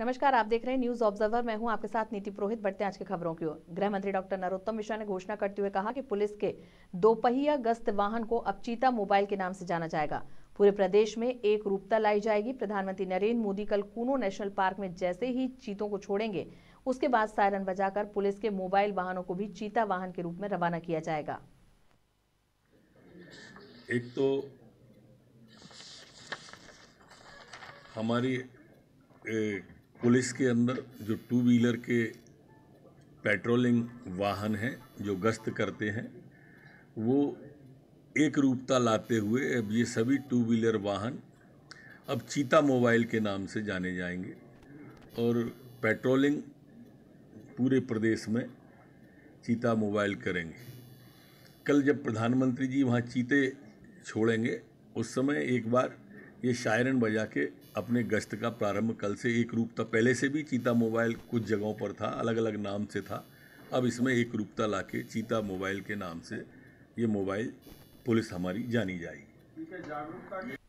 नमस्कार आप देख रहे हैं न्यूज ऑब्जर्वर मैं हूं आपके साथ नीति पुरोहित बढ़ते आज की खबरों की ओर गृह मंत्री डॉक्टर नरोत्तम मिश्रा ने घोषणा करते हुए कहा कि पुलिस के दोपहिया गश्त वाहन को अब चीता मोबाइल के नाम से जाना जाएगा पूरे प्रदेश में एक रूपता लाई जाएगी प्रधानमंत्री नरेंद्र मोदी कल कूनो नेशनल पार्क में जैसे ही चीतों को छोड़ेंगे उसके बाद सायरन बजाकर पुलिस के मोबाइल वाहनों को भी चीता वाहन के रूप में रवाना किया जाएगा एक तो हमारी पुलिस के अंदर जो टू व्हीलर के पेट्रोलिंग वाहन हैं जो गश्त करते हैं वो एक रूपता लाते हुए अब ये सभी टू व्हीलर वाहन अब चीता मोबाइल के नाम से जाने जाएंगे और पेट्रोलिंग पूरे प्रदेश में चीता मोबाइल करेंगे कल जब प्रधानमंत्री जी वहाँ चीते छोड़ेंगे उस समय एक बार ये शायरन बजा के अपने गश्त का प्रारंभ कल से एक रूपता पहले से भी चीता मोबाइल कुछ जगहों पर था अलग अलग नाम से था अब इसमें एक रूपता ला के चीता मोबाइल के नाम से ये मोबाइल पुलिस हमारी जानी जाएगी